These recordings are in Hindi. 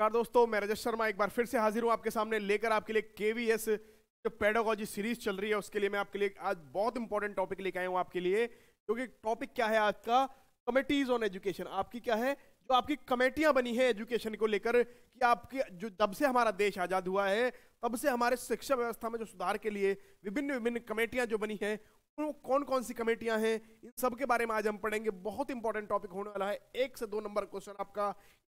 नमस्कार दोस्तों मैं रजत शर्मा एक बार फिर से हाजिर हूँ आपके सामने लेकर आपके लिए के वी एस जो पेडोगोजी सीरीज चल रही है उसके लिए मैं आपके लिए आज बहुत इंपॉर्टेंट टॉपिक लेके आया हूँ आपके लिए क्योंकि टॉपिक क्या है आज का कमेटीज ऑन एजुकेशन आपकी क्या है जो आपकी कमेटियां बनी है एजुकेशन को लेकर कि आपके जो जब से हमारा देश आज़ाद हुआ है तब से हमारे शिक्षा व्यवस्था में जो सुधार के लिए विभिन्न विभिन्न कमेटियां जो बनी हैं कौन कौन सी कमेटियां हैं इन सब के बारे में आज हम पढ़ेंगे बहुत इंपॉर्टेंट टॉपिक होने वाला है एक से दो नंबर क्वेश्चन आपका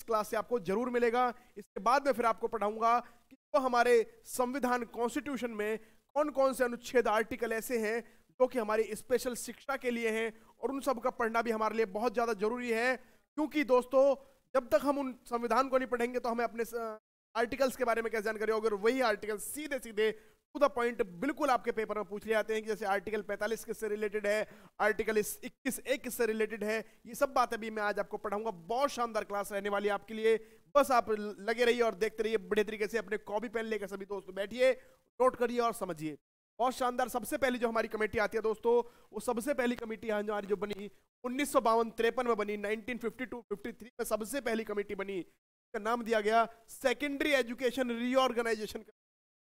क्लास से आपको जरूर मिलेगा इसके बाद में फिर आपको पढ़ाऊंगा कि तो हमारे संविधान कॉन्स्टिट्यूशन में कौन कौन से अनुच्छेद आर्टिकल ऐसे हैं जो कि हमारी स्पेशल शिक्षा के लिए हैं और उन सब का पढ़ना भी हमारे लिए बहुत ज़्यादा जरूरी है क्योंकि दोस्तों जब तक हम उन संविधान को नहीं पढ़ेंगे तो हमें अपने आर्टिकल्स के बारे में कैसे जानकारी होगी और वही आर्टिकल सीधे सीधे टू द पॉइंट बिल्कुल आपके पेपर में पूछ ले जाते हैं कि जैसे आर्टिकल 45 किससे रिलेटेड है आर्टिकल इक्कीस ए किससे रिलेटेड है ये सब बातें भी मैं आज आपको पढ़ाऊंगा बहुत शानदार क्लास रहने वाली आपके लिए बस आप लगे रहिए और देखते रहिए बड़े तरीके से अपने कॉपी पेन लेकर सभी दोस्तों बैठिए नोट करिए और समझिए बहुत शानदार सबसे पहली जो हमारी कमेटी आती है दोस्तों वो सबसे पहली कमेटी हमारी जो बनी उन्नीस सौ बावन तिरपन में बनी 1952 53 में सबसे पहली कमेटी बनी इसका नाम दिया गया सेकेंडरी एजुकेशन रीऑर्गेनाइजेशन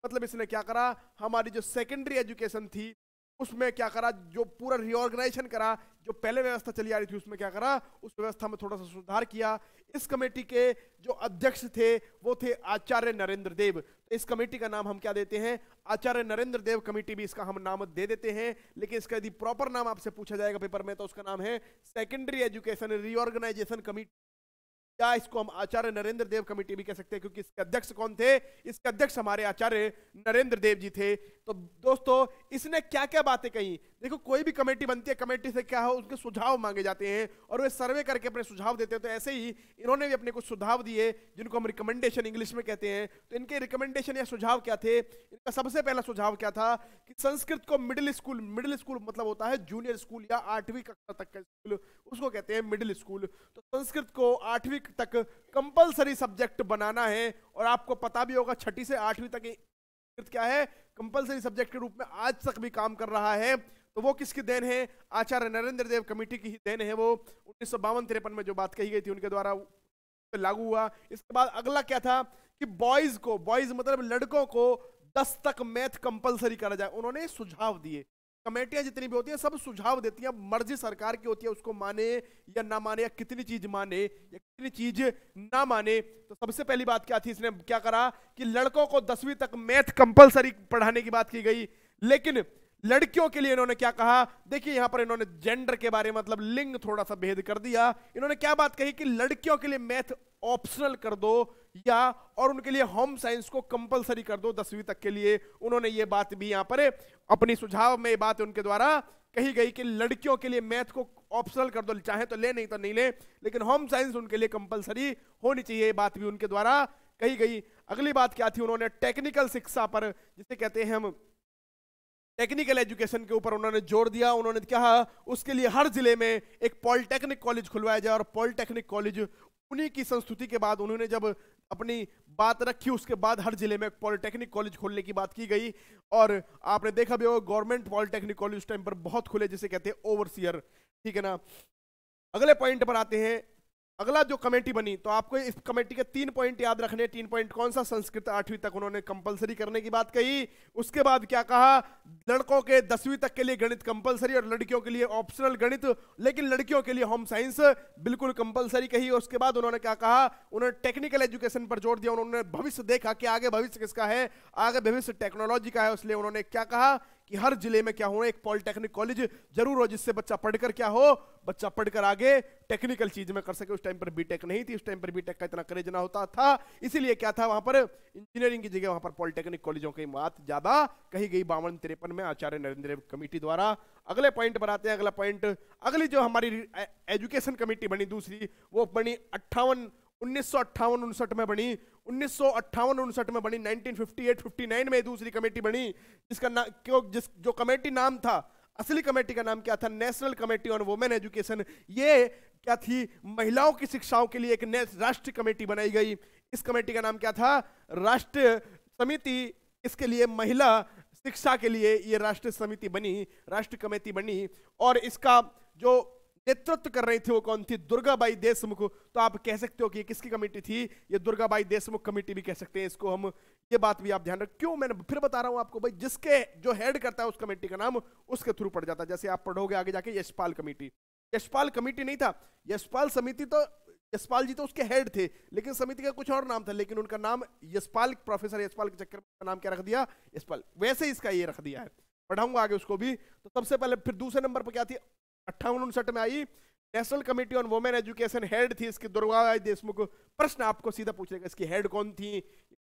मतलब इसने क्या करा हमारी जो सेकेंडरी एजुकेशन थी उसमें क्या करा जो पूरा रिओर्गेनाइजेशन करा जो पहले व्यवस्था चली आ रही थी उसमें क्या करा उस व्यवस्था में थोड़ा सा सुधार किया इस कमेटी के जो अध्यक्ष थे वो थे आचार्य नरेंद्र देव तो इस कमेटी का नाम हम क्या देते हैं आचार्य नरेंद्र देव कमेटी भी इसका हम नाम दे देते हैं लेकिन इसका यदि प्रॉपर नाम आपसे पूछा जाएगा पेपर में तो उसका नाम है सेकेंडरी एजुकेशन रिओर्गेनाइजेशन कमेटी या इसको हम आचार्य नरेंद्र देव कमेटी भी कह सकते हैं क्योंकि इसके अध्यक्ष कौन थे इसके अध्यक्ष हमारे आचार्य नरेंद्र देव जी थे तो दोस्तों इसने क्या क्या बातें कही देखो कोई भी कमेटी बनती है कमेटी से क्या हो उनके सुझाव मांगे जाते हैं और वे सर्वे करके अपने सुझाव देते हैं तो ऐसे ही इन्होंने भी अपने कुछ सुझाव दिए जिनको हम रिकमेंडेशन इंग्लिश में कहते हैं तो इनके रिकमेंडेशन या सुझाव क्या थे इनका सबसे पहला सुझाव क्या था कि संस्कृत को मिडिल स्कूल मिडिल स्कूल मतलब होता है जूनियर स्कूल या आठवीं कक्षा तक का स्कूल उसको कहते हैं मिडिल स्कूल तो संस्कृत को आठवीं तक कंपलसरी सब्जेक्ट बनाना है और आपको पता भी होगा छठी से आठवीं तक क्या है कंपल्सरी सब्जेक्ट के रूप में आज तक भी काम कर रहा है तो वो किसकी देन है आचार्य नरेंद्र देव कमेटी की ही देन है वो उन्नीस सौ बावन तिरपन में जो बात कही गई थी उनके द्वारा लागू हुआ इसके बाद अगला क्या था कि बॉयज को बॉयज मतलब लड़कों को दस तक मैथ कंपलसरी करा जाए उन्होंने सुझाव दिए कमेटियां जितनी भी होती हैं सब सुझाव देती हैं मर्जी सरकार की होती है उसको माने या ना माने या कितनी चीज माने या कितनी चीज ना माने तो सबसे पहली बात क्या थी इसने क्या करा कि लड़कों को दसवीं तक मैथ कंपलसरी पढ़ाने की बात की गई लेकिन लड़कियों के लिए इन्होंने क्या कहा देखिए यहां पर इन्होंने जेंडर के बारे में मतलब लिंग थोड़ा सा भेद कर दिया इन्होंने क्या बात कही कि लड़कियों के लिए मैथ ऑप्शनल कर दो या और उनके लिए होम साइंस को कंपलसरी कर दो दसवीं तक के लिए उन्होंने ये बात भी यहां पर अपनी सुझाव में बात उनके द्वारा कही गई कि लड़कियों के लिए मैथ को ऑप्शनल कर दो चाहे तो ले नहीं तो नहीं ले लेकिन होम साइंस उनके लिए कंपलसरी होनी चाहिए ये बात भी उनके द्वारा कही गई अगली बात क्या थी उन्होंने टेक्निकल शिक्षा पर जिसे कहते हैं हम टेक्निकल एजुकेशन के ऊपर उन्होंने जोर दिया उन्होंने कहा उसके लिए हर जिले में एक पॉलिटेक्निक कॉलेज खुलवाया जाए और पॉलिटेक्निक कॉलेज उन्हीं की संस्तुति के बाद उन्होंने जब अपनी बात रखी उसके बाद हर जिले में पॉलिटेक्निक कॉलेज खोलने की बात की गई और आपने देखा भी होगा गवर्नमेंट पॉलिटेक्निक कॉलेज उस टाइम पर बहुत खुले जिसे कहते हैं ओवरसियर ठीक है ना अगले पॉइंट पर आते हैं अगला जो कमेटी बनी तो आपको इस कमेटी के तीन पॉइंट याद रखने तीन पॉइंट कौन सा संस्कृत आठवीं तक उन्होंने कंपलसरी करने की बात कही उसके बाद क्या कहा लड़कों के दसवीं तक के लिए गणित कंपलसरी और लड़कियों के लिए ऑप्शनल गणित लेकिन लड़कियों के लिए होम साइंस बिल्कुल कंपलसरी कही और उसके बाद उन्होंने क्या कहा उन्होंने टेक्निकल एजुकेशन पर जोर दिया उन्होंने भविष्य देखा कि आगे भविष्य किसका है आगे भविष्य टेक्नोलॉजी का है उसलिए उन्होंने क्या कहा कि हर जिले में क्या होना एक पॉलिटेक्निक कॉलेज जरूर हो जिससे बच्चा पढ़कर क्या हो बच्चा पढ़कर आगे टेक्निकल चीज में कर सके उस टाइम पर बीटेक नहीं थी उस टाइम पर बीटेक का इतना करेज ना होता था इसीलिए क्या था वहां पर इंजीनियरिंग की जगह वहां पर पॉलिटेक्निक कॉलेजों की बात ज्यादा कही गई बावन तिरपन में आचार्य नरेंद्र कमेटी द्वारा अगले पॉइंट पर आते हैं अगला पॉइंट अगली जो हमारी एजुकेशन कमेटी बनी दूसरी वो बनी अट्ठावन 1958 सौ में बनी 1958-59 में बनी 1958 59 में दूसरी कमेटी बनी जिसका ना क्यों जिस जो कमेटी नाम था असली कमेटी का नाम क्या था national committee on women education ये क्या थी महिलाओं की शिक्षाओं के लिए एक राष्ट्रीय कमेटी बनाई गई इस कमेटी का नाम क्या था राष्ट्र समिति इसके लिए महिला शिक्षा के लिए ये राष्ट्र समिति बनी राष्ट्र कमेटी बनी और इसका जो नेतृत्व कर रही थी वो कौन थी दुर्गाबाई देशमुख तो आप कह सकते हो कि किसकी कमेटी थी ये दुर्गाबाई देशमुख कमेटी भी कह सकते हैं इसको हम ये बात भी आप ध्यान रख क्यों मैंने फिर बता रहा हूं आपको भाई जिसके जो हेड करता है उस कमेटी का नाम उसके थ्रू पड़ जाता है जैसे आप पढ़ोगे आगे जाके यशपाल कमेटी यशपाल कमेटी नहीं था यशपाल समिति तो यशपाल जी तो उसके हेड थे लेकिन समिति का कुछ और नाम था लेकिन उनका नाम यशपाल प्रोफेसर यशपाल के चक्कर में नाम क्या रख दिया यशपाल वैसे इसका ये रख दिया है पढ़ाऊंगा आगे उसको भी तो सबसे पहले फिर दूसरे नंबर पर क्या थी अट्ठावन उनसठ में आई national committee on women education head थी इसकी दुर्गा देशमुख प्रश्न आपको सीधा पूछेगा इसकी हेड कौन थी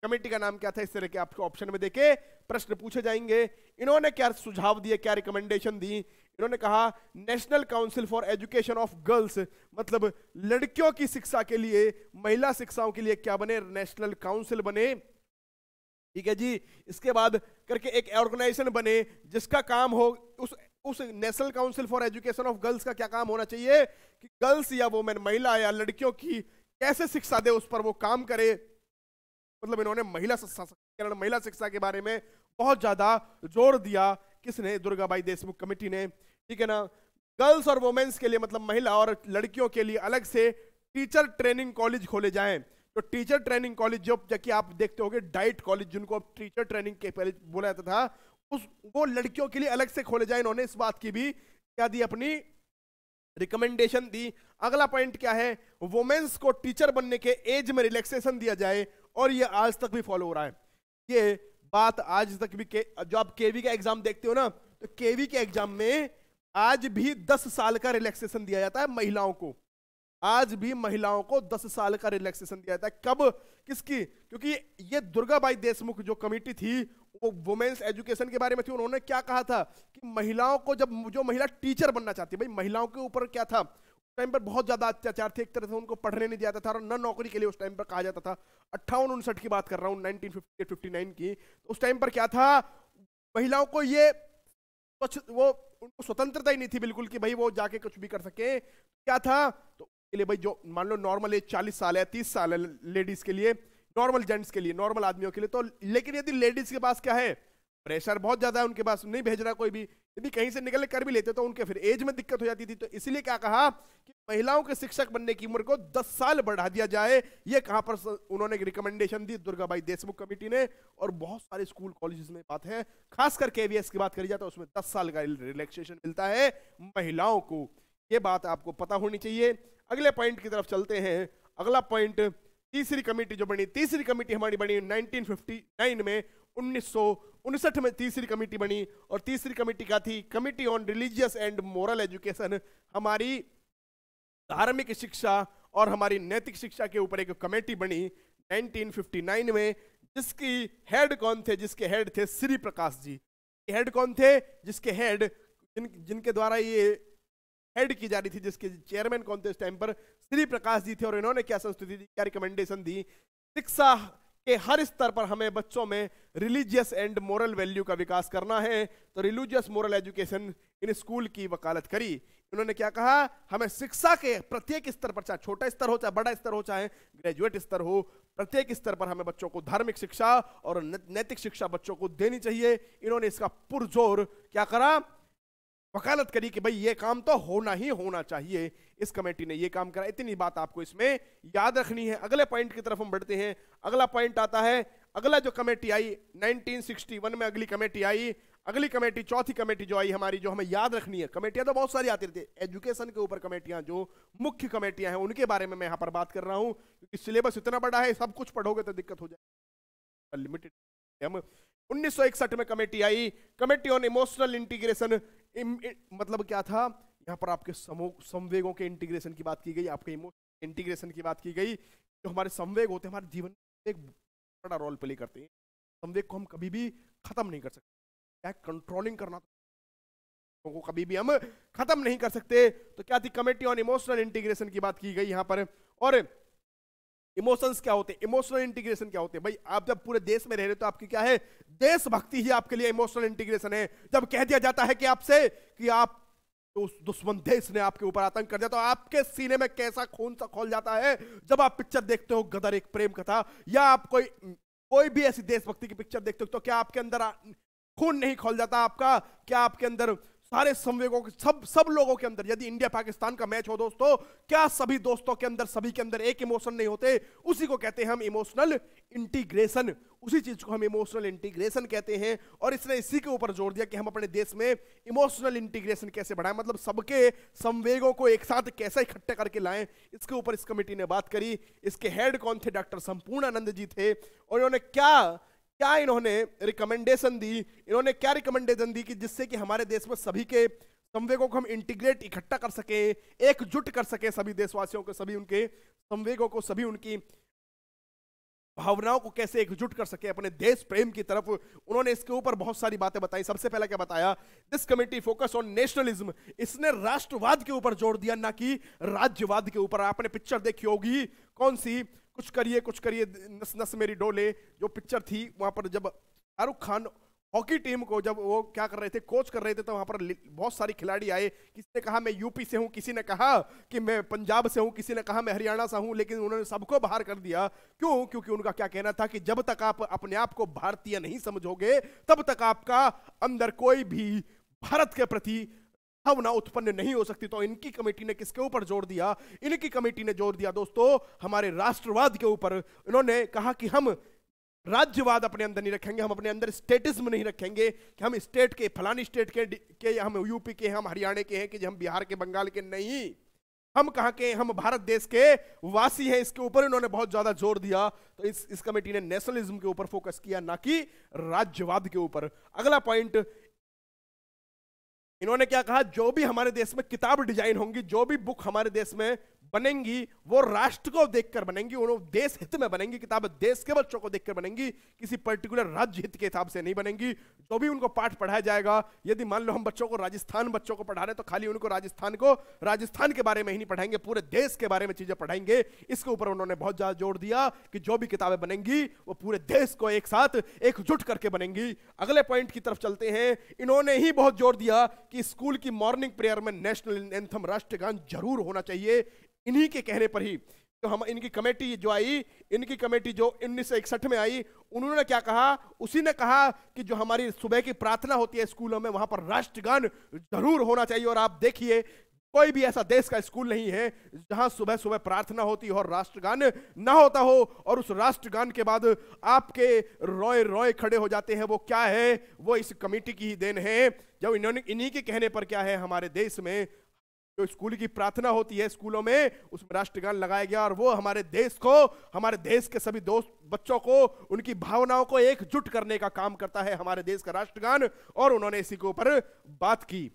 कमेटी का नाम क्या था इस तरह के आपको ऑप्शन में देखे प्रश्न पूछे जाएंगे इन्होंने क्या सुझाव दिए क्या रिकमेंडेशन दी इन्होंने कहा national council for education of girls मतलब लड़कियों की शिक्षा के लिए महिला शिक्षाओं के लिए क्या बने नेशनल काउंसिल बने ठीक है जी इसके बाद करके एक ऑर्गेनाइजेशन बने जिसका काम हो उस उस national council for education of girls का क्या काम होना चाहिए कि गर्ल्स या वोमेन महिला या लड़कियों की कैसे शिक्षा दे उस पर वो काम करे मतलब इन्होंने महिला शिक्षा महिला शिक्षा के बारे में बहुत ज्यादा जोर दिया किसने दुर्गाबाई देशमुख कमेटी ने ठीक है ना गर्ल्स और वोमेन्स के लिए मतलब महिला और लड़कियों के लिए अलग से टीचर ट्रेनिंग कॉलेज खोले जाए तो टीचर ट्रेनिंग कॉलेज जो जबकि आप देखते हो डाइट कॉलेज जिनको टीचर ट्रेनिंग के पहले बोला जाता था उस वो लड़कियों के लिए अलग से खोले जाए इन्होंने इस बात की भी क्या दी अपनी रिकमेंडेशन दी अगला पॉइंट क्या है वोमेन्स को टीचर बनने के एज में रिलैक्सेशन दिया जाए और ये आज तक भी फॉलो हो रहा है ये बात आज तक भी के, जो आप केवी का एग्जाम देखते हो ना तो केवी के एग्जाम में आज भी दस साल का रिलैक्सेशन दिया जाता है महिलाओं को आज भी महिलाओं को दस साल का रिलैक्सेशन दिया जाता है कब किसकी क्योंकि ये दुर्गाबाई देशमुख जो कमेटी थी वो वुमेन्स एजुकेशन के बारे में थी उन्होंने क्या कहा था कि महिलाओं को जब जो महिला टीचर बनना चाहती है भाई महिलाओं के ऊपर क्या था उस टाइम पर बहुत ज़्यादा अत्याचार थे एक तरह से उनको पढ़ने नहीं दिया जाता था और न नौकरी के लिए उस टाइम पर कहा जाता था अट्ठावन उनसठ की बात कर रहा हूँ की तो उस टाइम पर क्या था महिलाओं को ये वो उनको स्वतंत्रता ही नहीं थी बिल्कुल कि भाई वो जाके कुछ भी कर सके क्या था तो के लिए भाई जो मान लो नॉर्मल एज चालीस साल है तीस साल है लेडीज के लिए नॉर्मल जेंट्स के लिए नॉर्मल आदमियों के लिए तो लेकिन यदि लेडीज के पास क्या है प्रेशर बहुत ज़्यादा है उनके पास नहीं भेज रहा कोई भी यदि कहीं से निकल कर भी लेते तो उनके फिर एज में दिक्कत हो जाती थी तो इसलिए क्या कहा कि महिलाओं के शिक्षक बनने की उम्र को 10 साल बढ़ा दिया जाए ये कहां पर उन्होंने रिकमेंडेशन दी दुर्गा देशमुख कमेटी ने और बहुत सारे स्कूल कॉलेज में बात है खासकर के की बात करी जाए तो उसमें दस साल का रिलैक्सेशन मिलता है महिलाओं को ये बात आपको पता होनी चाहिए अगले पॉइंट की तरफ चलते हैं अगला पॉइंट तीसरी कमेटी जो बनी तीसरी कमेटी हमारी बनी 1959 में उन्नीस में तीसरी कमेटी बनी और तीसरी कमेटी क्या थी committee on religious and moral education हमारी धार्मिक शिक्षा और हमारी नैतिक शिक्षा के ऊपर एक कमेटी बनी 1959 में जिसकी हेड कौन थे जिसके हेड थे श्री प्रकाश जी हेड कौन थे जिसके हेड जिन जिनके द्वारा ये हेड की जा रही थी जिसके चेयरमैन कौन थे उस टाइम पर श्री प्रकाश जी थे और इन्होंने क्या संस्तुति दी क्या रिकमेंडेशन दी शिक्षा के हर स्तर पर हमें बच्चों में रिलीजियस एंड मॉरल वैल्यू का विकास करना है तो religious moral education in school की वकालत करी उन्होंने क्या कहा हमें शिक्षा के प्रत्येक स्तर पर चाहे छोटा स्तर हो चाहे बड़ा स्तर हो चाहे ग्रेजुएट स्तर हो प्रत्येक स्तर पर हमें बच्चों को धार्मिक शिक्षा और नैतिक शिक्षा बच्चों को देनी चाहिए इन्होंने इसका पुरजोर क्या करा वकालत करी कि भाई ये काम तो होना ही होना चाहिए इस कमेटी ने ये काम करा इतनी बात आपको इसमें याद रखनी है अगले पॉइंट की तरफ हम बढ़ते हैं अगला पॉइंट आता है अगला जो कमेटी आई 1961 में अगली कमेटी आई अगली कमेटी चौथी कमेटी जो आई हमारी जो हमें याद रखनी है कमेटियां तो बहुत सारी आती रहती है एजुकेशन के ऊपर कमेटियां जो मुख्य कमेटियां हैं उनके बारे में मैं यहाँ पर बात कर रहा हूँ क्योंकि सिलेबस इतना बड़ा है सब कुछ पढ़ोगे तो दिक्कत हो जाएगी लिमिटेड हम 1961 में कमेटी आई कमेटी ऑन इमोशनल इंटीग्रेशन मतलब क्या था यहाँ पर आपके समो संवेगों के इंटीग्रेशन की बात की गई आपके इमोशन इंटीग्रेशन की बात की गई जो हमारे संवेग होते हैं हमारे जीवन में एक बड़ा रोल प्ले करते हैं संवेग को हम कभी भी खत्म नहीं कर सकते क्या कंट्रोलिंग करना तो- को कभी भी हम खत्म नहीं कर सकते तो क्या थी कमेटी ऑन इमोशनल इंटीग्रेशन की बात की गई यहाँ पर और इमोशंस क्या होते हैं इमोशनल इंटीग्रेशन क्या होते हैं भाई आप जब पूरे देश में रह रहे हो तो आपकी क्या है देशभक्ति ही आपके लिए इमोशनल इंटीग्रेशन है जब कह दिया जाता है कि आपसे कि आप तो उस दुश्मन देश ने आपके ऊपर आतंक कर दिया तो आपके सीने में कैसा खून सा खोल जाता है जब आप पिक्चर देखते हो गदर एक प्रेम कथा या आप कोई कोई भी ऐसी देशभक्ति की पिक्चर देखते हो तो क्या आपके अंदर खून नहीं खोल जाता आपका क्या आपके अंदर सारे संवेगों के सब सब लोगों के अंदर यदि इंडिया पाकिस्तान का मैच हो दोस्तों क्या सभी दोस्तों के अंदर सभी के अंदर एक इमोशन नहीं होते उसी को कहते हैं हम इमोशनल इंटीग्रेशन उसी चीज को हम इमोशनल इंटीग्रेशन कहते हैं और इसने इसी के ऊपर जोर दिया कि हम अपने देश में इमोशनल इंटीग्रेशन कैसे बढ़ाएं मतलब सबके संवेगों को एक साथ कैसे इकट्ठे करके लाएं इसके ऊपर इस कमेटी ने बात करी इसके हेड कौन थे डॉक्टर संपूर्ण आनंद जी थे और इन्होंने क्या क्या इन्होंने रिकमेंडेशन दी इन्होंने क्या रिकमेंडेशन दी कि जिससे कि हमारे देश में सभी के संवेगों को हम इंटीग्रेट इकट्ठा कर सके एकजुट कर सके सभी देशवासियों को सभी उनके संवेगों को सभी उनकी भावनाओं को कैसे एकजुट कर सके अपने देश प्रेम की तरफ उन्होंने इसके ऊपर बहुत सारी बातें बताई सबसे पहला क्या बताया this committee focus on nationalism इसने राष्ट्रवाद के ऊपर जोर दिया ना कि राज्यवाद के ऊपर आपने पिक्चर देखी होगी कौन सी कुछ करिए कुछ करिए नस नस मेरी डोले जो पिक्चर थी वहाँ पर जब शाहरुख खान हॉकी टीम को जब वो क्या कर रहे थे कोच कर रहे थे तो वहाँ पर बहुत सारे खिलाड़ी आए किसी ने कहा मैं यूपी से हूँ किसी ने कहा कि मैं पंजाब से हूँ किसी ने कहा मैं हरियाणा से हूँ लेकिन उन्होंने सबको बाहर कर दिया क्यों क्योंकि उनका क्या कहना था कि जब तक आप अपने आप को भारतीय नहीं समझोगे तब तक आपका अंदर कोई भी भारत के प्रति भावना उत्पन्न नहीं हो सकती तो इनकी कमेटी ने किसके ऊपर जोर दिया इनकी कमेटी ने जोर दिया दोस्तों हमारे राष्ट्रवाद के ऊपर इन्होंने कहा कि हम राज्यवाद अपने अंदर नहीं रखेंगे हम अपने अंदर स्टेटिज्म नहीं रखेंगे कि हम स्टेट के फलानी स्टेट के के हम यूपी के हम हरियाणा के हैं कि हम बिहार के बंगाल के नहीं हम कहा के हम भारत देश के वासी हैं इसके ऊपर इन्होंने बहुत ज्यादा जोर दिया तो इस इस कमेटी ने नेशनलिज्म के ऊपर फोकस किया ना कि राज्यवाद के ऊपर अगला पॉइंट इन्होंने क्या कहा जो भी हमारे देश में किताब डिजाइन होंगी जो भी बुक हमारे देश में बनेंगी वो राष्ट्र को देखकर बनेंगी वो देश हित में बनेंगी किताबें देश के बच्चों को देखकर बनेंगी किसी पर्टिकुलर राज्य हित के हिसाब से नहीं बनेंगी जो भी उनको पाठ पढ़ाया जाएगा यदि मान लो हम बच्चों को राजस्थान बच्चों को पढ़ा रहे तो खाली उनको राजस्थान को राजस्थान के बारे में ही नहीं पढ़ाएंगे पूरे देश के बारे में चीजें पढ़ाएंगे इसके ऊपर उन्होंने बहुत ज्यादा जोर दिया कि जो भी किताबें बनेंगी वो पूरे देश को एक साथ एकजुट करके बनेंगी अगले पॉइंट की तरफ चलते हैं इन्होंने ही बहुत जोर दिया कि स्कूल की मॉर्निंग प्रेयर में नेशनल एंथम राष्ट्रगान जरूर होना चाहिए इन्हीं के कहने पर ही तो हम इनकी कमेटी जो आई इनकी कमेटी जो उन्नीस में आई उन्होंने क्या कहा उसी ने कहा कि जो हमारी सुबह की प्रार्थना होती है स्कूलों में वहां पर राष्ट्रगान जरूर होना चाहिए और आप देखिए कोई भी ऐसा देश का स्कूल नहीं है जहां सुबह सुबह प्रार्थना होती हो और राष्ट्रगान ना होता हो और उस राष्ट्रगान के बाद आपके रोए रोए खड़े हो जाते हैं वो क्या है वो इस कमेटी की ही देन है जब इन्होंने इन्हीं के कहने पर क्या है हमारे देश में जो स्कूल की प्रार्थना होती है स्कूलों में उसमें राष्ट्रगान लगाया गया और वो हमारे देश को हमारे देश के सभी दोस्त बच्चों को उनकी भावनाओं को एकजुट करने का काम करता है हमारे देश का राष्ट्रगान और उन्होंने इसी के ऊपर बात की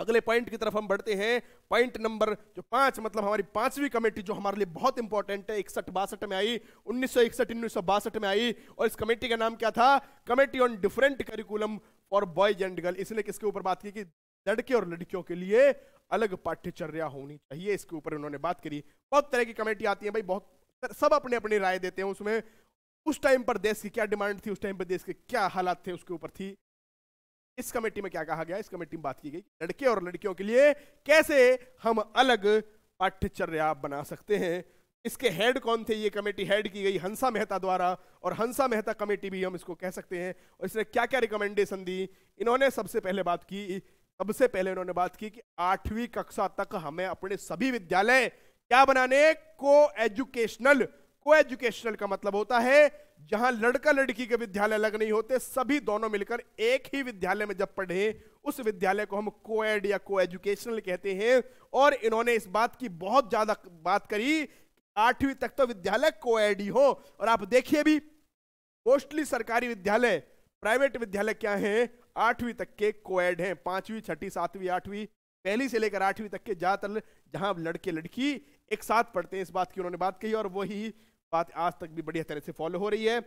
अगले पॉइंट की तरफ हम बढ़ते हैं पॉइंट नंबर जो पांच मतलब हमारी पांचवी कमेटी जो हमारे लिए बहुत इंपॉर्टेंट है इकसठ बासठ में आई उन्नीस सौ इकसठ उन्नीस सौ बासठ में आई और इस कमेटी का नाम क्या था committee on different curriculum for boys and girl इसने किसके ऊपर बात की कि लड़के और लड़कियों के लिए अलग पाठ्यचर्या होनी चाहिए इसके ऊपर उन्होंने बात करी बहुत तरह की कमेटी आती है भाई बहुत सब अपने अपने राय देते हैं उसमें उस टाइम पर देश की क्या डिमांड थी उस टाइम पर देश के क्या हालात थे उसके ऊपर थी इस कमेटी में क्या कहा गया इस कमेटी में बात की गई लड़के और लड़कियों के लिए कैसे हम अलग पाठ्यचर्या बना सकते हैं इसके हेड कौन थे ये कमेटी हेड की गई हंसा मेहता द्वारा और हंसा मेहता कमेटी भी हम इसको कह सकते हैं और इसने क्या क्या रिकमेंडेशन दी इन्होंने सबसे पहले बात की सबसे पहले उन्होंने बात की कि आठवीं कक्षा तक हमें अपने सभी विद्यालय क्या बनाने को एजुकेशनल को एजुकेशनल का मतलब होता है जहां लड़का लड़की के विद्यालय अलग नहीं होते सभी दोनों मिलकर एक ही विद्यालय में जब पढ़े उस विद्यालय को हम कोएड या को एजुकेशनल कहते हैं और इन्होंने इस बात की बहुत ज्यादा बात करी आठवीं तक तो विद्यालय को ही हो और आप देखिए भी मोस्टली सरकारी विद्यालय प्राइवेट विद्यालय क्या है आठवीं तक के कोएड हैं पांचवी छठी सातवीं आठवीं पहली से लेकर आठवीं तक के ज़्यादातर जहां लड़के लड़की एक साथ पढ़ते हैं इस बात की उन्होंने बात कही और वही बात आज तक भी बढ़िया तरह से फॉलो हो रही है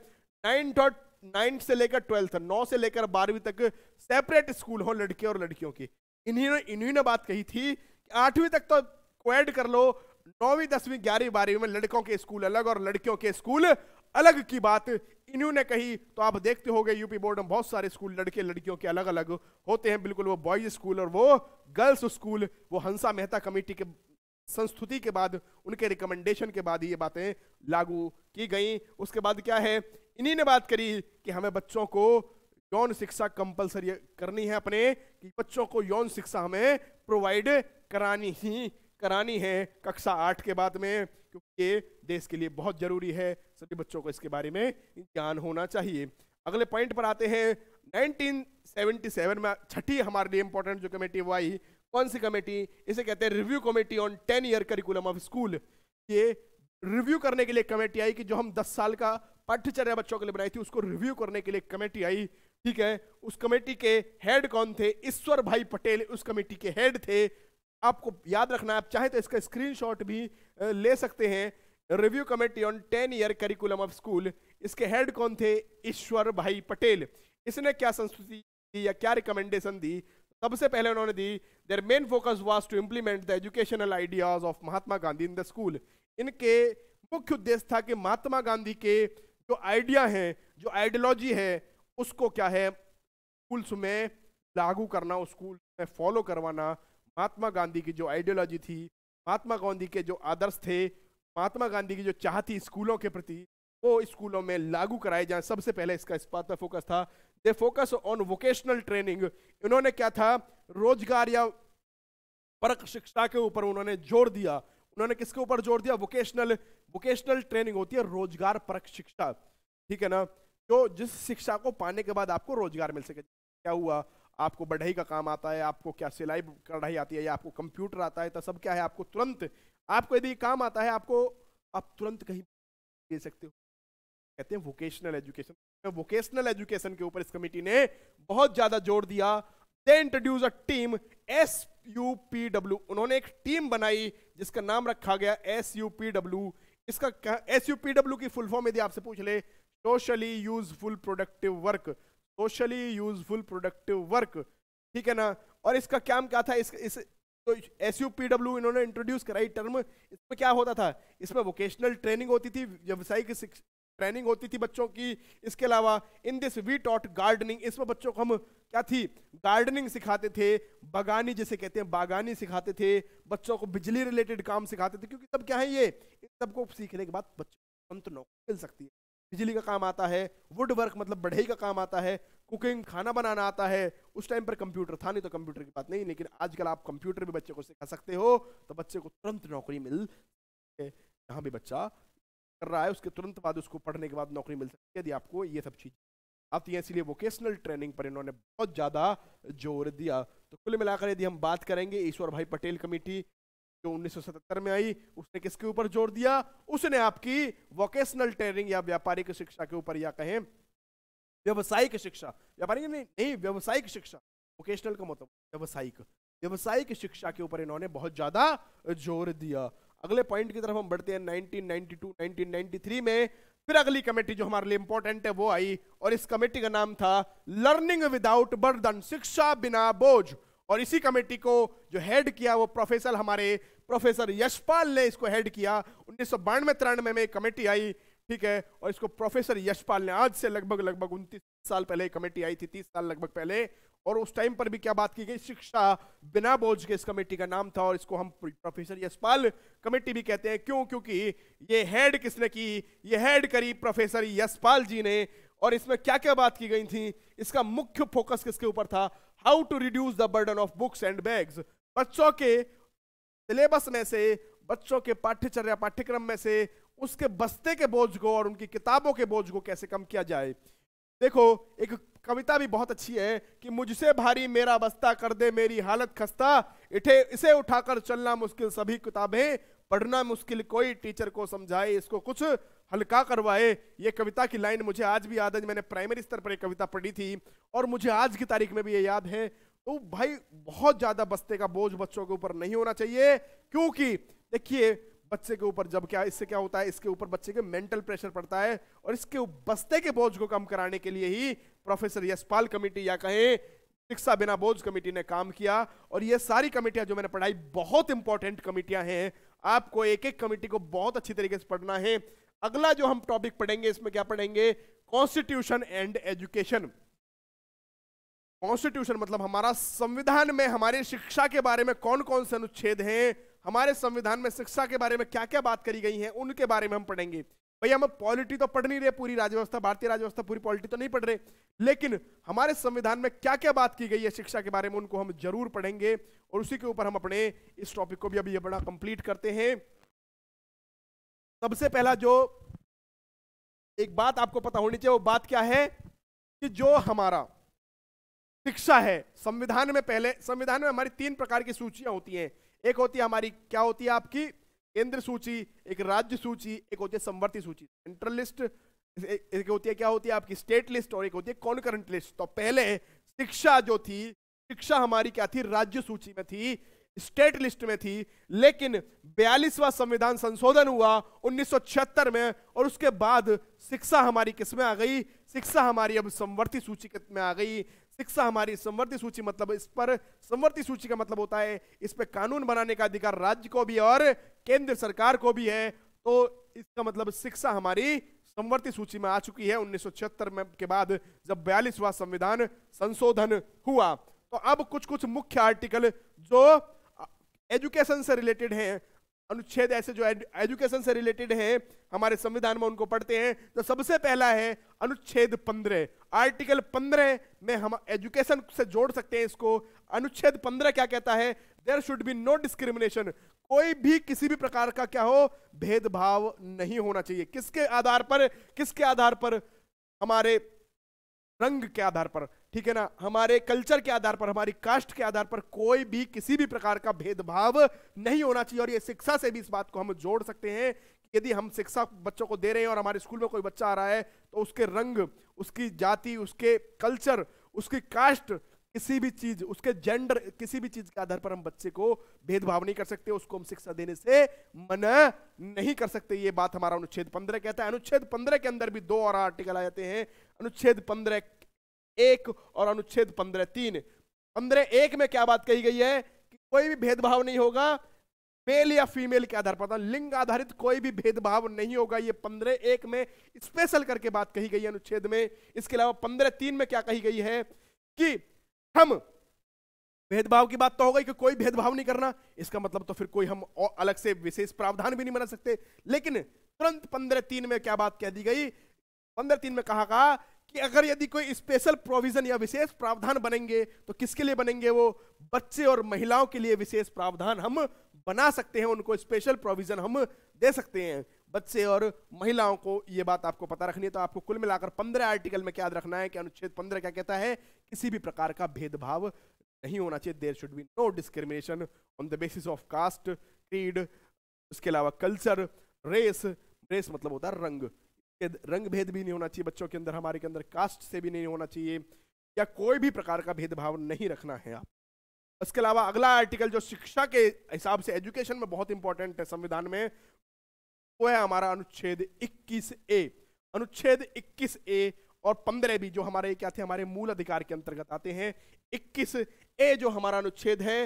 नाइन्थ और नाइन्थ से लेकर ट्वेल्थ नौ से लेकर बारहवीं तक सेपरेट स्कूल हो लड़के और लड़कियों की इन्हीं इन्हीं ने बात कही थी कि आठवीं तक तो क्वेड कर लो नौवीं दसवीं ग्यारहवीं बारहवीं में लड़कों के स्कूल अलग और लड़कियों के स्कूल अलग की बात इन्होंने कही तो आप देखते हो यूपी बोर्ड में बहुत सारे स्कूल लड़के लड़कियों के अलग अलग होते हैं बिल्कुल वो बॉयज स्कूल और वो गर्ल्स स्कूल वो हंसा मेहता कमेटी के संस्तुति के बाद उनके रिकमेंडेशन के बाद ये बातें लागू की गई उसके बाद क्या है इन्हीं ने बात करी कि हमें बच्चों को यौन शिक्षा कंपलसरी करनी है अपने कि बच्चों को यौन शिक्षा हमें प्रोवाइड करानी ही करानी है कक्षा आठ के बाद में क्योंकि ये देश के लिए बहुत जरूरी है सभी बच्चों को इसके बारे में ज्ञान होना चाहिए अगले पॉइंट पर आते हैं 1977 में छठी हमारे लिए इंपॉर्टेंट जो कमेटी वो आई कौन सी कमेटी इसे कहते हैं review committee on ten year curriculum of school ये रिव्यू करने के लिए कमेटी आई कि जो हम 10 साल का पाठ्यचर्या बच्चों के लिए बनाई थी उसको रिव्यू करने के लिए कमेटी आई ठीक है उस कमेटी के हेड कौन थे ईश्वर भाई पटेल उस कमेटी के हेड थे आपको याद रखना आप चाहे तो इसका स्क्रीनशॉट भी ले सकते हैं review committee on ten year curriculum of school इसके हेड कौन थे ईश्वर भाई पटेल इसने क्या संस्कृति दी या क्या रिकमेंडेशन दी सबसे पहले उन्होंने दी their main focus was to implement the educational ideas of Mahatma Gandhi in the school इनके मुख्य उद्देश्य था कि महात्मा गांधी के जो आइडिया हैं जो आइडियोलॉजी है उसको क्या है स्कूल्स में लागू करना उस स्कूल में फॉलो करवाना महात्मा गांधी की जो आइडियोलॉजी थी महात्मा गांधी के जो आदर्श थे महात्मा गांधी की जो चाह थी स्कूलों के प्रति वो स्कूलों में लागू कराए जाए सबसे पहले इसका इस बात पर फोकस था they focus on vocational training इन्होंने क्या था रोजगार या परक शिक्षा के ऊपर उन्होंने जोर दिया उन्होंने किसके ऊपर जोर दिया वोकेशनल वोकेशनल ट्रेनिंग होती है रोजगार परक शिक्षा ठीक है ना जो जिस शिक्षा को पाने के बाद आपको रोजगार मिल सके क्या हुआ आपको बढ़ई का काम आता है आपको क्या सिलाई कढ़ाई आती है या आपको कंप्यूटर आता है तो सब क्या है आपको तुरंत आपको यदि काम आता है आपको आप तुरंत कहीं दे सकते हो कहते हैं वोकेशनल एजुकेशन वोकेशनल एजुकेशन के ऊपर इस कमेटी ने बहुत ज्यादा जोर दिया they introduce a team S U P W उन्होंने एक टीम बनाई जिसका नाम रखा गया एस यू पी डब्ल्यू इसका एस यू पी डब्ल्यू की फुल फॉर्म यदि आपसे पूछ ले socially useful productive work socially useful productive work ठीक है ना और इसका क्या क्या था इस, इस तो एस यू पी डब्ल्यू इन्होंने इंट्रोड्यूस कराई टर्म इसमें क्या होता था इसमें वोकेशनल ट्रेनिंग होती थी व्यवसायिक ट्रेनिंग होती थी बच्चों की इसके अलावा in this we taught gardening इसमें बच्चों को हम क्या थी गार्डनिंग सिखाते थे बागानी जिसे कहते हैं बागानी सिखाते थे बच्चों को बिजली रिलेटेड काम सिखाते थे क्योंकि सब क्या है ये इन सबको सीखने के बाद बच्चों तुरंत नौकरी मिल सकती है बिजली का काम आता है वुड वर्क मतलब बढ़ई का काम आता है कुकिंग खाना बनाना आता है उस टाइम पर कंप्यूटर था नहीं तो कंप्यूटर की बात नहीं लेकिन आजकल आप कंप्यूटर भी बच्चे को सिखा सकते हो तो बच्चे को तुरंत नौकरी मिल जहाँ भी बच्चा कर रहा है उसके तुरंत बाद उसको पढ़ने के बाद नौकरी मिल सकती है यदि आपको ये सब चीज़ आती है इसलिए वोकेशनल ट्रेनिंग पर इन्होंने बहुत ज़्यादा जोर दिया तो कुल मिलाकर यदि हम बात करेंगे ईश्वर भाई पटेल कमेटी जो 1977 में आई उसने किसके ऊपर जोर दिया उसने आपकी वोकेशनल ट्रेनिंग या व्यापारिक शिक्षा के ऊपर या कहें व्यवसायिक शिक्षा व्यापारिक नहीं नहीं व्यवसायिक शिक्षा वोकेशनल का मतलब व्यवसायिक व्यवसायिक शिक्षा के ऊपर इन्होंने बहुत ज्यादा जोर दिया अगले पॉइंट की तरफ हम बढ़ते हैं 1992 1993 में फिर अगली कमेटी जो हमारे लिए इंपॉर्टेंट है वो आई और इस कमेटी का नाम था लर्निंग विदाउट बर्दन शिक्षा बिना बोझ और इसी कमेटी को जो हेड किया वो प्रोफेसर हमारे प्रोफेसर यशपाल ने इसको हेड किया उन्नीस सौ बानवे तिरानवे में एक कमेटी आई ठीक है और इसको प्रोफेसर यशपाल ने आज से लगभग लगभग उनतीस साल पहले कमेटी आई थी तीस साल लगभग पहले और उस टाइम पर भी क्या बात की गई शिक्षा बिना बोझ के इस कमेटी का नाम था और इसको हम प्रोफेसर यशपाल कमेटी भी कहते हैं क्यों क्योंकि ये हेड किसने की ये हेड करी प्रोफेसर यशपाल जी ने और इसमें क्या क्या बात की गई थी इसका मुख्य फोकस किसके ऊपर था how to reduce the burden of books and bags बच्चों के सिलेबस में से बच्चों के पाठ्यचर्या पाठ्यक्रम में से उसके बस्ते के बोझ को और उनकी किताबों के बोझ को कैसे कम किया जाए देखो एक कविता भी बहुत अच्छी है कि मुझसे भारी मेरा बस्ता कर दे मेरी हालत खस्ता इठे इसे उठाकर चलना मुश्किल सभी किताबें पढ़ना मुश्किल कोई टीचर को समझाए इसको कुछ हल्का करवाए ये कविता की लाइन मुझे आज भी याद है मैंने प्राइमरी स्तर पर एक कविता पढ़ी थी और मुझे आज की तारीख में भी ये याद है तो भाई बहुत ज़्यादा बस्ते का बोझ बच्चों के ऊपर नहीं होना चाहिए क्योंकि देखिए बच्चे के ऊपर जब क्या इससे क्या होता है इसके ऊपर बच्चे के मेंटल प्रेशर पड़ता है और इसके बस्ते के बोझ को कम कराने के लिए ही प्रोफेसर यशपाल कमेटी या कहें शिक्षा बिना बोझ कमेटी ने काम किया और ये सारी कमेटियां जो मैंने पढ़ाई बहुत इंपॉर्टेंट कमेटियां हैं आपको एक एक कमिटी को बहुत अच्छी तरीके से पढ़ना है अगला जो हम टॉपिक पढ़ेंगे इसमें क्या पढ़ेंगे कॉन्स्टिट्यूशन एंड एजुकेशन कॉन्स्टिट्यूशन मतलब हमारा संविधान में हमारी शिक्षा के बारे में कौन कौन से अनुच्छेद हैं हमारे संविधान में शिक्षा के बारे में क्या क्या बात करी गई है उनके बारे में हम पढ़ेंगे भाई हम पॉलिटी तो पढ़ नहीं रहे पूरी राज्य व्यवस्था भारतीय राज्य व्यवस्था पूरी पॉलिटी तो नहीं पढ़ रहे लेकिन हमारे संविधान में क्या क्या बात की गई है शिक्षा के बारे में उनको हम जरूर पढ़ेंगे और उसी के ऊपर हम अपने इस टॉपिक को भी अभी बड़ा कंप्लीट करते हैं सबसे पहला जो एक बात आपको पता होनी चाहिए वो बात क्या है कि जो हमारा शिक्षा है संविधान में पहले संविधान में हमारी तीन प्रकार की सूचियां होती हैं एक होती है हमारी क्या होती है आपकी केंद्र सूची एक राज्य सूची एक होती है संवर्ती सूची सेंट्रल लिस्ट एक होती है क्या होती है आपकी स्टेट लिस्ट और एक होती है कॉन्करेंट लिस्ट तो पहले शिक्षा जो थी शिक्षा हमारी क्या थी राज्य सूची में थी स्टेट लिस्ट में थी लेकिन बयालीसवा संविधान संशोधन हुआ 1976 में और उसके बाद शिक्षा हमारी किसमें आ गई शिक्षा हमारी अब संवर्ती सूची में आ गई शिक्षा हमारी संवर्ती सूची मतलब इस पर संवर्ती सूची का मतलब होता है इस पर कानून बनाने का अधिकार राज्य को भी और केंद्र सरकार को भी है तो इसका मतलब शिक्षा हमारी संवर्ती सूची में आ चुकी है उन्नीस में के बाद जब बयालीसवा संविधान संशोधन हुआ तो अब कुछ कुछ मुख्य आर्टिकल जो एजुकेशन से रिलेटेड हैं अनुच्छेद ऐसे जो एजुकेशन से रिलेटेड है हमारे संविधान में उनको पढ़ते हैं तो सबसे पहला है अनुच्छेद पंद्रह आर्टिकल पंद्रह में हम एजुकेशन से जोड़ सकते हैं इसको अनुच्छेद पंद्रह क्या कहता है there should be no discrimination कोई भी किसी भी प्रकार का क्या हो भेदभाव नहीं होना चाहिए किसके आधार पर किसके आधार पर हमारे रंग के आधार पर ठीक है ना हमारे कल्चर के आधार पर हमारी कास्ट के आधार पर कोई भी किसी भी प्रकार का भेदभाव नहीं होना चाहिए और ये शिक्षा से भी इस बात को हम जोड़ सकते हैं यदि हम शिक्षा बच्चों को दे रहे हैं और हमारे स्कूल में कोई बच्चा आ रहा है तो उसके रंग उसकी जाति उसके कल्चर उसकी कास्ट किसी भी चीज उसके जेंडर किसी भी चीज के आधार पर हम बच्चे को भेदभाव नहीं कर सकते उसको हम शिक्षा देने से मना नहीं कर सकते ये बात हमारा अनुच्छेद पंद्रह कहता है अनुच्छेद पंद्रह के अंदर भी दो और आर्टिकल आ जाते हैं अनुच्छेद पंद्रह एक और अनुच्छेद पंद्रह तीन पंद्रह एक में क्या बात कही गई है कि कोई भी भेदभाव नहीं होगा मेल या फीमेल के आधार पर था लिंग आधारित कोई भी भेदभाव नहीं होगा ये पंद्रह एक में स्पेशल करके बात कही गई है अनुच्छेद में इसके अलावा पंद्रह तीन में क्या कही गई है कि हम भेदभाव की बात तो हो गई कि कोई भेदभाव नहीं करना इसका मतलब तो फिर कोई हम अलग से विशेष प्रावधान भी नहीं बना सकते लेकिन तुरंत पंद्रह तीन में क्या बात कह दी गई पंद्रह तीन में कहा, कहा कि अगर यदि कोई स्पेशल प्रोविजन या विशेष प्रावधान बनेंगे तो किसके लिए बनेंगे वो बच्चे और महिलाओं के लिए विशेष प्रावधान हम बना सकते हैं उनको स्पेशल प्रोविजन हम दे सकते हैं बच्चे और महिलाओं को ये बात आपको पता रखनी है तो आपको कुल मिलाकर पंद्रह आर्टिकल में याद रखना है कि अनुच्छेद पंद्रह क्या कहता है किसी भी प्रकार का भेदभाव नहीं होना चाहिए there should be no discrimination on the basis of caste creed उसके अलावा कल्चर रेस रेस मतलब होता है रंग रंग भेद भी नहीं होना चाहिए बच्चों के अंदर हमारे के अंदर कास्ट से भी नहीं होना चाहिए या कोई भी प्रकार का भेदभाव नहीं रखना है आप इसके अलावा अगला आर्टिकल जो शिक्षा के हिसाब से एजुकेशन में बहुत इंपॉर्टेंट है संविधान में वो है हमारा अनुच्छेद 21 ए अनुच्छेद 21 ए और 15 भी जो हमारे क्या थे हमारे मूल अधिकार के अंतर्गत आते हैं 21 ए जो हमारा अनुच्छेद है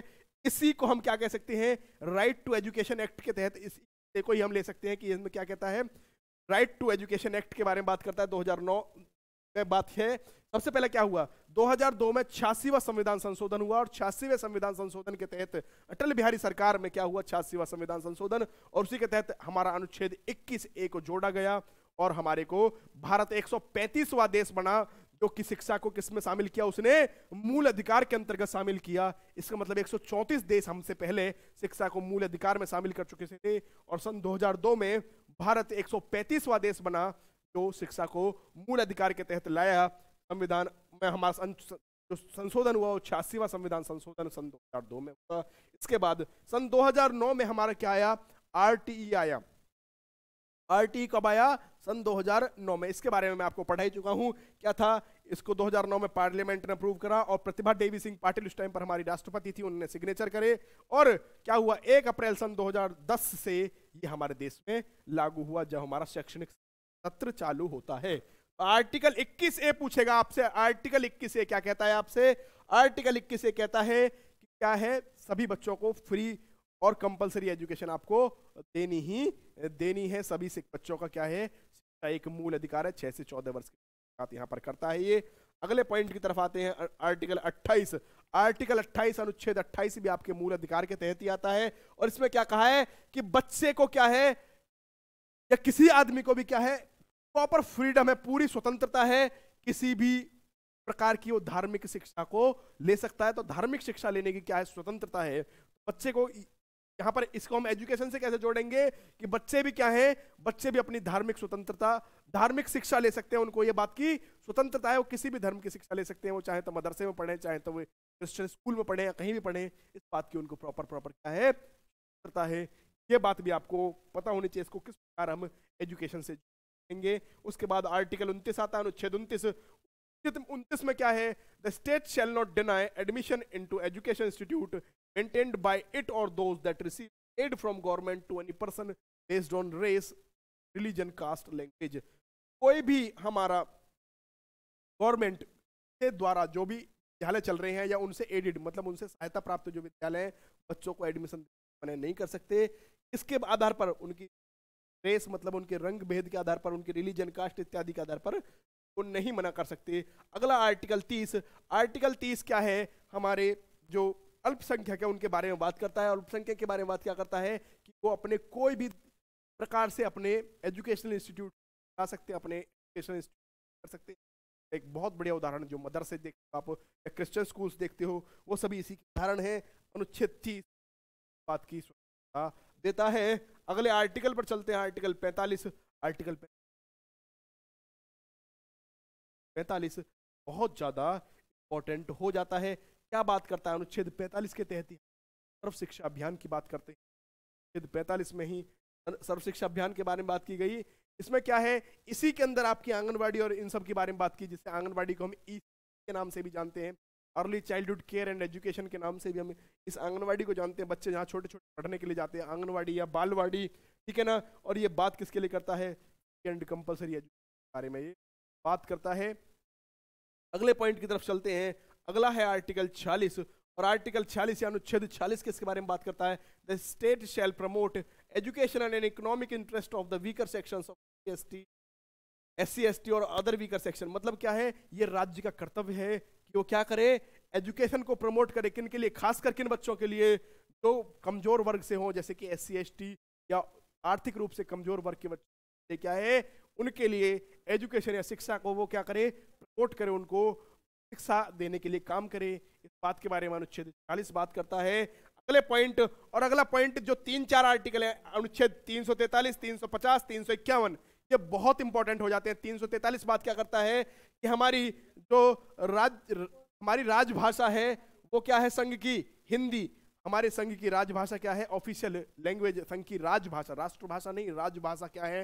इसी को हम क्या कह सकते हैं राइट टू एजुकेशन एक्ट के तहत इसी को ही हम ले सकते हैं कि इसमें क्या कहता है राइट टू एजुकेशन एक्ट के बारे में बात करता है 2009 में बात है सबसे पहले क्या हुआ 2002 में छियासीवा संविधान संशोधन हुआ और छियासीवे संविधान संशोधन के तहत अटल बिहारी सरकार में क्या हुआ छियासीवा संविधान संशोधन और उसी के तहत हमारा अनुच्छेद 21 ए को जोड़ा गया और हमारे को भारत 135वां देश बना जो कि शिक्षा को किसमें शामिल किया उसने मूल अधिकार के अंतर्गत शामिल किया इसका मतलब 134 देश हमसे पहले शिक्षा को मूल अधिकार में शामिल कर चुके थे और सन 2002 में भारत एक सौ देश बना जो शिक्षा को मूल अधिकार के तहत लाया संविधान में हमारा जो संशोधन हुआ वो छियासीवा संविधान संशोधन सन 2002 में हुआ इसके बाद सन 2009 में हमारा क्या आया आर आया आरटी कब आया सन 2009 में इसके बारे में मैं आपको पढ़ाई चुका हूं क्या था इसको 2009 में पार्लियामेंट ने अप्रूव करा और प्रतिभा देवी सिंह पाटिल उस टाइम पर हमारी राष्ट्रपति थी उन्होंने सिग्नेचर करे और क्या हुआ एक अप्रैल सन 2010 से ये हमारे देश में लागू हुआ जब हमारा शैक्षणिक सत्र चालू होता है तो आर्टिकल 21 ए पूछेगा आपसे आर्टिकल 21 ए क्या कहता है आपसे आर्टिकल 21 ए कहता है कि क्या है सभी बच्चों को फ्री और कंपलसरी एजुकेशन आपको देनी ही देनी है सभी सिख बच्चों का क्या है एक मूल अधिकार है छह से चौदह वर्ष के साथ यहाँ पर करता है ये अगले पॉइंट की तरफ आते हैं आर्टिकल 28 आर्टिकल 28 अनुच्छेद 28 भी आपके मूल अधिकार के तहत ही आता है और इसमें क्या कहा है कि बच्चे को क्या है या किसी आदमी को भी क्या है प्रॉपर फ्रीडम है पूरी स्वतंत्रता है किसी भी प्रकार की वो धार्मिक शिक्षा को ले सकता है तो धार्मिक शिक्षा लेने की क्या है स्वतंत्रता है बच्चे को यहां पर इसको हम एजुकेशन से कैसे जोड़ेंगे कि बच्चे भी क्या हैं बच्चे भी अपनी धार्मिक स्वतंत्रता धार्मिक शिक्षा ले सकते हैं उनको ये बात की स्वतंत्रता है वो किसी भी धर्म की शिक्षा ले सकते हैं वो चाहे तो मदरसे में पढ़े चाहे तो वो क्रिश्चियन स्कूल में पढ़े या कहीं भी पढ़े इस बात की उनको प्रॉपर प्रॉपर क्या है स्वतंत्रता है ये बात भी आपको पता होनी चाहिए इसको किस प्रकार हम एजुकेशन से जोड़ेंगे उसके बाद आर्टिकल उनतीस आता है अनुच्छेद उनतीस उनतीस में क्या है the state shall not deny admission into education institute maintained by it or those that receive aid from government to any person based on race, religion, caste, language. कोई भी हमारा गवर्नमेंट के द्वारा जो भी विद्यालय चल रहे हैं या उनसे एडिड मतलब उनसे सहायता प्राप्त जो विद्यालय हैं बच्चों को एडमिशन मना नहीं कर सकते इसके आधार पर उनकी रेस मतलब उनके रंग भेद के आधार पर उनके रिलीजन कास्ट इत्यादि के आधार पर वो नहीं मना कर सकते अगला आर्टिकल तीस आर्टिकल तीस क्या है हमारे जो अल्पसंख्यक है उनके बारे में बात करता है अल्पसंख्यक के बारे में बात क्या करता है कि वो अपने कोई भी प्रकार से अपने एजुकेशनल इंस्टीट्यूट जा सकते हैं अपने एजुकेशनल इंस्टीट्यूट कर सकते हैं एक बहुत बढ़िया उदाहरण जो मदरसे देखते हो आप क्रिश्चियन स्कूल्स देखते हो वो सभी इसी के उदाहरण है अनुच्छेद तीस बात की देता है अगले आर्टिकल पर चलते हैं आर्टिकल पैंतालीस आर्टिकल पैंतालीस बहुत ज़्यादा इम्पोर्टेंट हो जाता है क्या बात करता है अनुच्छेद 45 के तहत ही सर्व शिक्षा अभियान की बात करते हैं अनुच्छेद 45 में ही सर्व शिक्षा अभियान के बारे में बात की गई इसमें क्या है इसी के अंदर आपकी आंगनबाड़ी और इन सब के बारे में बात की जिससे आंगनबाड़ी को हम ई के नाम से भी जानते हैं early childhood care and education के नाम से भी हम इस आंगनवाड़ी को जानते हैं बच्चे जहाँ छोटे छोटे पढ़ने के लिए जाते हैं आंगनवाड़ी या बालवाड़ी ठीक है ना और ये बात किसके लिए करता है एंड कंपलसरी एजुकेशन के बारे में ये बात करता है अगले पॉइंट की तरफ चलते हैं अगला है आर्टिकल 40 और आर्टिकल 40 या अनुच्छेद 40 किसके बारे में बात करता है the state shall promote education and an economic interest of the weaker section of S T S C और अदर वीकर सेक्शन मतलब क्या है ये राज्य का कर्तव्य है कि वो क्या करे एजुकेशन को प्रमोट करे किन के लिए खास खासकर किन बच्चों के लिए जो कमजोर वर्ग से हों जैसे कि एस सी या आर्थिक रूप से कमजोर वर्ग के बच्चे क्या है उनके लिए एजुकेशन या शिक्षा को वो क्या करे प्रमोट करे उनको शिक्षा देने के लिए काम करे इस बात के बारे में अनुच्छेद चालीस बात करता है अगले पॉइंट और अगला पॉइंट जो तीन चार आर्टिकल है अनुच्छेद तीन सौ तैतालीस तीन सौ पचास तीन सौ इक्यावन ये बहुत इंपॉर्टेंट हो जाते हैं तीन सौ तैतालीस बात क्या करता है कि हमारी जो राज हमारी राजभाषा है वो क्या है संघ की हिंदी हमारे संघ की राजभाषा क्या है ऑफिशियल लैंग्वेज संघ की राजभाषा राष्ट्रभाषा नहीं राजभाषा क्या है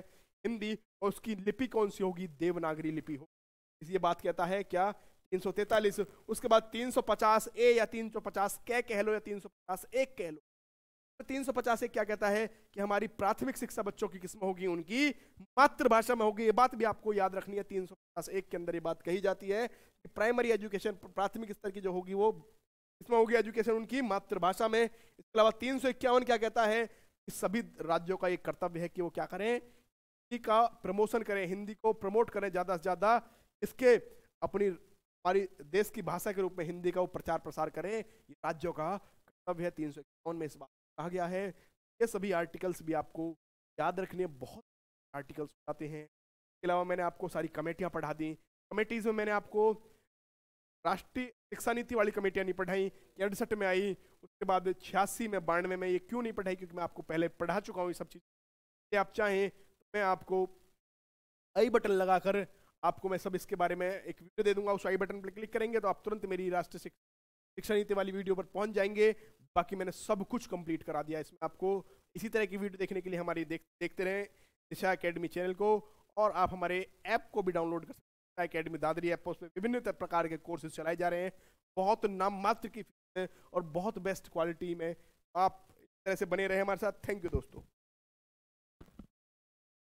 हिंदी और उसकी लिपि कौन सी होगी देवनागरी लिपि होगी इसलिए बात कहता है क्या 343 उसके बाद 350 ए या 350 कै कह लो या 350 एक कह लो तो तीन सौ पचास क्या कहता है कि हमारी प्राथमिक शिक्षा बच्चों की किस्म होगी उनकी मातृभाषा में होगी ये बात भी आपको याद रखनी है तीन सौ पचास एक के अंदर ये बात कही जाती है कि प्राइमरी एजुकेशन प्राथमिक स्तर की जो होगी वो किस्म होगी एजुकेशन उनकी मातृभाषा में इसके अलावा तीन सौ इक्यावन क्या कहता है कि सभी राज्यों का एक कर्तव्य है कि वो क्या करें हिंदी का प्रमोशन करें हिंदी को प्रमोट करें ज़्यादा से ज़्यादा इसके अपनी हमारी देश की भाषा के रूप में हिंदी का वो प्रचार प्रसार करें ये राज्यों का कर्तव्य है तीन सौ इक्यावन में इस बात कहा गया है ये सभी आर्टिकल्स भी आपको याद रखने बहुत आर्टिकल्स आते हैं इसके अलावा मैंने आपको सारी कमेटियाँ पढ़ा दी कमेटीज़ में मैंने आपको राष्ट्रीय शिक्षा नीति वाली कमेटियाँ नहीं पढ़ाई अड़सठ में आई उसके बाद छियासी में बानवे में ये क्यों नहीं पढ़ाई क्योंकि मैं आपको पहले पढ़ा चुका हूँ ये सब चीज़ आप चाहें तो मैं आपको आई बटन लगाकर आपको मैं सब इसके बारे में एक वीडियो दे दूंगा उस आई बटन पर क्लिक करेंगे तो आप तुरंत मेरी राष्ट्रीय शिक्षा नीति वाली वीडियो पर पहुंच जाएंगे बाकी मैंने सब कुछ कंप्लीट करा दिया इसमें आपको इसी तरह की वीडियो देखने के लिए हमारी देख देखते रहें दिशा अकेडमी चैनल को और आप हमारे ऐप को भी डाउनलोड कर सकते हैं अकेडमी दादरी ऐप उसमें विभिन्न प्रकार के कोर्सेज चलाए जा रहे हैं बहुत नाम मात्र की और बहुत बेस्ट क्वालिटी में आप इस तरह से बने रहे हमारे साथ थैंक यू दोस्तों